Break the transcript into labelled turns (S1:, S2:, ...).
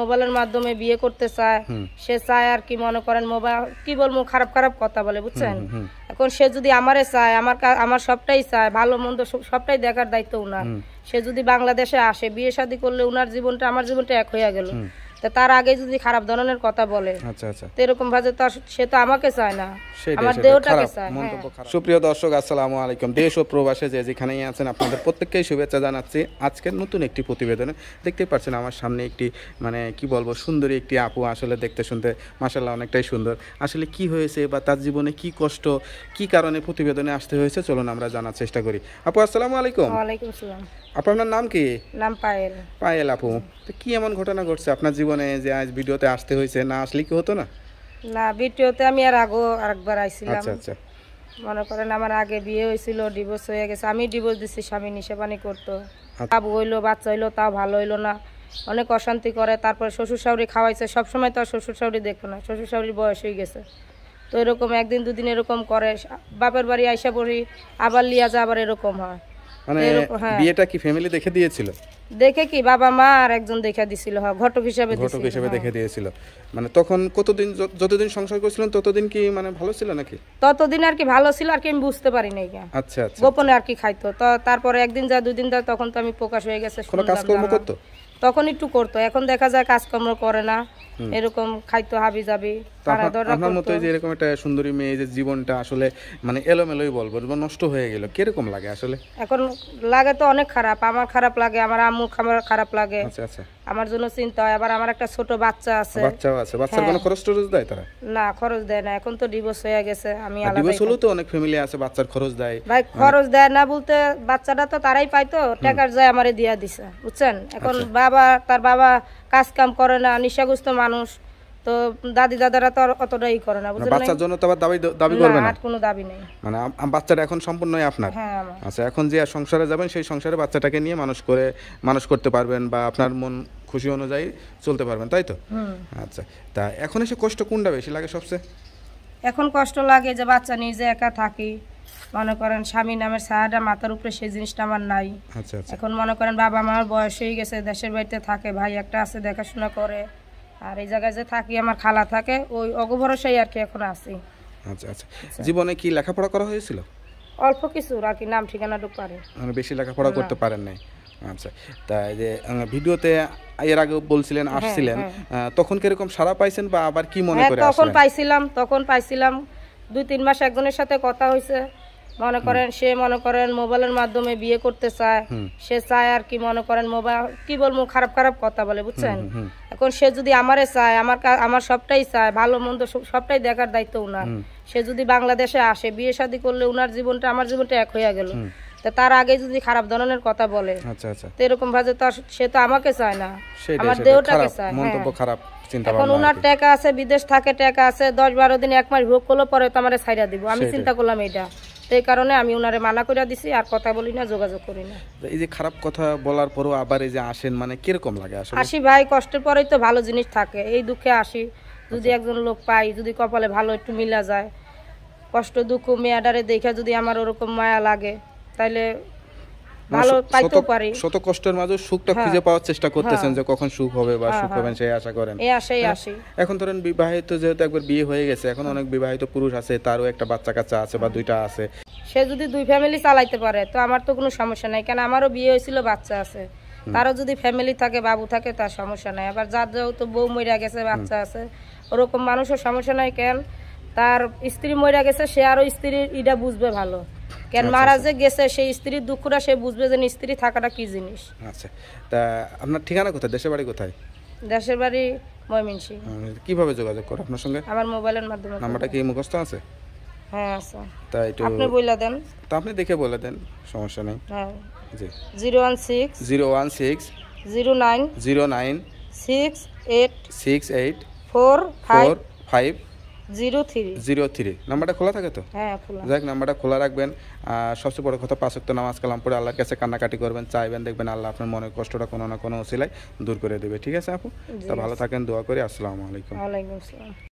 S1: মোবাইলের মাধ্যমে বিয়ে করতে চায় সে চায় আর কি মনে করেন মোবাইল কি বলবো খারাপ খারাপ কথা বলে বুঝছেন এখন সে যদি আমারে চায় আমার আমার সবটাই চায় ভালো মন্দ সবটাই দেখার দায়িত্ব উনার সে যদি বাংলাদেশে আসে বিয়ে শাদী করলে উনার জীবনটা আমার জীবনটা এক হয়ে গেল তা তার আগে যদি খারাপ ধরনের কথা বলে আচ্ছা আচ্ছা এরকম ভাবে তো সে তো আমাকে চায় না আমার দেহটাকে চায় হ্যাঁ।
S2: সুপ্রিয় দর্শক আসসালামু আলাইকুম দেশ ও প্রবাসে যে যেখানেই আছেন আপনাদের প্রত্যেককেই শুভেচ্ছা জানাচ্ছি আজকের নতুন একটি প্রতিবেদনে দেখতে পাচ্ছেন আমার সামনে একটি মানে কি বলবো সুন্দরী একটি আপু আসলে দেখতে শুনতে মাসাল্লাহ অনেকটাই সুন্দর আসলে কি হয়েছে বা তার জীবনে কি কষ্ট কি কারণে প্রতিবেদনে আসতে হয়েছে চলুন আমরা জানার চেষ্টা করি আপু আসসালামু আলাইকুম
S1: ওয়ালাইকুম আসসালাম
S2: আপনার নাম কি নাম পায়েল পায়েল আপু তো কি এমন ঘটনা ঘটছে আপনার জীবনে যে আজ ভিডিওতে আসতে হয়েছে না আসলে কি হতো না
S1: না ভিডিওতে আমি আর আগো আরেকবার আইছিলাম আচ্ছা আচ্ছা মনে করেন আমার আগে বিয়ে হয়েছিল ডিভোর্স হয়ে গেছে আমি ডিভোর্স দিছি স্বামী পানি করতো আচ্ছা। বাবু হইলো বাচ্চা হইলো তাও ভালো হইলো না অনেক অশান্তি করে তারপর শ্বশুর শাশুড়ি খাওয়াইছে সবসময় তো আর শ্বশুর শাশুড়ি দেখো না শ্বশুর শাশুড়ির বয়স হয়ে গেছে তো এরকম একদিন দুদিন এরকম করে বাপের বাড়ি আইসা পড়ি আবার লিয়া যা আবার এরকম হয় মানে হ্যাঁ। বিয়েটা
S2: কি ফ্যামিলি দেখে দিয়েছিল
S1: দেখে কি বাবা মা আর একজন দেখা দিছিল হ্যাঁ ঘটক হিসাবে ঘটক হিসাবে হ্যাঁ। দেখে
S2: দিয়েছিল মানে তখন কতদিন যতদিন সংসার করেছিলেন ততদিন কি মানে ভালো ছিল নাকি
S1: ততদিন আর কি ভালো ছিল আর কি আমি বুঝতে পারি নাই আচ্ছা আচ্ছা গোপনে আর কি খাইতো তো তারপরে একদিন যা দুদিন যা তখন তো আমি প্রকাশ হয়ে গেছে কোনো কাজকর্ম করতো তখন একটু করতো এখন দেখা যায় কাজকর্ম করে না এরকম খাইতো হাবি যাবি আপনার মতো যে
S2: এরকম একটা সুন্দরী মেয়ে যে জীবনটা আসলে মানে এলোমেলোই বলবো নষ্ট হয়ে গেল কিরকম লাগে আসলে
S1: এখন লাগে তো অনেক খারাপ আমার খারাপ লাগে আমার আম্মু আমার খারাপ লাগে আচ্ছা আচ্ছা আমার জন্য চিন্তা হয় আবার আমার একটা ছোট বাচ্চা আছে বাচ্চাও
S2: আছে বাচ্চার কোনো হ্যাঁ। খরচ টরচ দেয় তারা
S1: না খরচ দেয় না এখন তো ডিভোর্স হয়ে গেছে আমি আলাদা ডিভোর্স হলো তো
S2: অনেক ফ্যামিলি আছে বাচ্চার খরচ দেয় ভাই মানে খরচ
S1: দেয় না বলতে বাচ্চাটা তো তারাই পাইতো টাকার যায় আমারে দিয়া দিছে বুঝছেন এখন আচ্ছা। বাবা তার বাবা কাজ কাম করে না নিশাগ্রস্ত মানুষ তো দাদি দাদারা তো আর অতটাই করে না বুঝলেন বাচ্চার
S2: জন্য তো আবার দাবি দাবি করবে না আর কোনো দাবি নেই মানে বাচ্চাটা এখন সম্পূর্ণই আপনার হ্যাঁ আচ্ছা এখন যে সংসারে যাবেন সেই সংসারে বাচ্চাটাকে নিয়ে মানুষ করে মানুষ করতে পারবেন বা আপনার মন খুশি অনুযায়ী চলতে পারবেন তাই তো আচ্ছা তা এখন এসে কষ্ট কোনটা বেশি লাগে সবচেয়ে
S1: এখন কষ্ট লাগে যে বাচ্চা নিজে একা থাকি মনে করেন স্বামী নামের ছায়াটা মাথার উপরে সেই জিনিসটা আমার নাই আচ্ছা, আচ্ছা। এখন মনে করেন বাবা মার বয়স হয়ে গেছে দেশের বাড়িতে থাকে ভাই একটা আছে দেখাশোনা করে আর এই জায়গায় যে থাকি আমার খালা থাকে ওই অগভরসাই আর কি এখন আছি
S2: আচ্ছা আচ্ছা, আচ্ছা। জীবনে কি লেখাপড়া করা হয়েছিল
S1: অল্প কিছু আর কি নাম ঠিকানাটুকু পারে
S2: মানে বেশি লেখাপড়া করতে পারেন নাই আচ্ছা তা যে ভিডিওতে এর আগে বলছিলেন হ্যাঁ, আসছিলেন হ্যাঁ। তখন কিরকম সারা পাইছেন বা আবার কি মনে হ্যাঁ, করে তখন
S1: পাইছিলাম তখন পাইছিলাম দুই তিন মাস একজনের সাথে কথা হয়েছে মনে করেন সে মনে করেন মোবাইলের মাধ্যমে বিয়ে করতে চায় সে চায় আর কি মনে করেন মোবাইল কি বলবো খারাপ খারাপ কথা বলে বুঝছেন এখন সে যদি আমারে চায় আমার আমার সবটাই চায় ভালো মন্দ সবটাই দেখার দায়িত্ব উনার সে যদি বাংলাদেশে আসে বিয়ে শাদী করলে উনার জীবনটা আমার জীবনটা এক হয়ে গেল তার আগে যদি খারাপ ধরনের কথা বলে আচ্ছা, আচ্ছা। এরকম ভাবে তো সে তো আমাকে চায় না আমার দেহটাকে চায় হ্যাঁ।
S2: খারাপ এখন উনার
S1: টাকা আছে বিদেশ থাকে টাকা আছে দশ বারো দিন এক মাস ভোগ করলো পরে তো আমার ছাইরা দিব আমি চিন্তা করলাম এটা এই কারণে আমি ওনারে মানা করে দিছি আর কথা বলি না যোগাযোগ করি না
S2: এই যে খারাপ কথা বলার পরও আবার এই যে আসেন মানে কিরকম লাগে আসলে আসি
S1: ভাই কষ্টের পরেই তো ভালো জিনিস থাকে এই দুঃখে আসি যদি আচ্ছা। একজন লোক পাই যদি কপালে ভালো একটু মিলা যায় কষ্ট দুঃখ মেয়াডারে দেখে যদি আমার ওরকম মায়া লাগে তাইলে মানে ভালো পাইতেও
S2: শত কষ্টের সুখটা
S1: হ্যাঁ। খুঁজে পাওয়ার চেষ্টা করতেছেন হ্যাঁ।
S2: যে কখন সুখ হবে বা সুখ হ্যাঁ, সেই আশা করেন এই এখন ধরেন বিবাহিত যেহেতু একবার বিয়ে হয়ে গেছে এখন অনেক বিবাহিত পুরুষ আছে তারও একটা বাচ্চা কাচ্চা আছে বা দুইটা আছে
S1: সে যদি দুই ফ্যামিলি চালাইতে পারে তো আমার তো কোনো সমস্যা নাই কেন আমারও বিয়ে হয়েছিল বাচ্চা আছে তারও যদি ফ্যামিলি থাকে বাবু থাকে তার সমস্যা নাই আবার যার যেহেতু তো বউ মরিয়া গেছে বাচ্চা আছে ওরকম মানুষের সমস্যা নাই কেন তার স্ত্রী মরিয়া গেছে সে আরও স্ত্রীর ইটা বুঝবে ভালো
S2: কেন আচ্ছা, মারা আচ্ছা। যে
S1: গেছে সেই স্ত্রীর দুঃখটা সে বুঝবে যে স্ত্রী থাকাটা কি জিনিস
S2: আচ্ছা তা আপনার ঠিকানা কোথায় দেশের বাড়ি কোথায়
S1: দেশের বাড়ি ময়মনসিং
S2: কিভাবে যোগাযোগ করো আপনার সঙ্গে
S1: আমার মোবাইলের মাধ্যমে নাম্বারটা
S2: কি মুখস্থ আছে হ্যাঁ আছে তা একটু আপনি বলে দেন তা আপনি দেখে বলে দেন সমস্যা নেই হ্যাঁ জি
S1: zero one six
S2: zero one six zero nine zero nine
S1: six eight six eight four five zero
S2: three নাম্বারটা খোলা থাকে তো হ্যাঁ, নাম্বারটা খোলা রাখবেন কথা কান্নাকাটি করবেন চাইবেন দেখবেন আল্লাহ আপনার মনের কষ্টটা কোনো না কোনো ওসিলায় দূর করে দেবে ঠিক আছে আপু তা ভালো থাকেন দোয়া করি আসসালামু
S1: আলাইকুম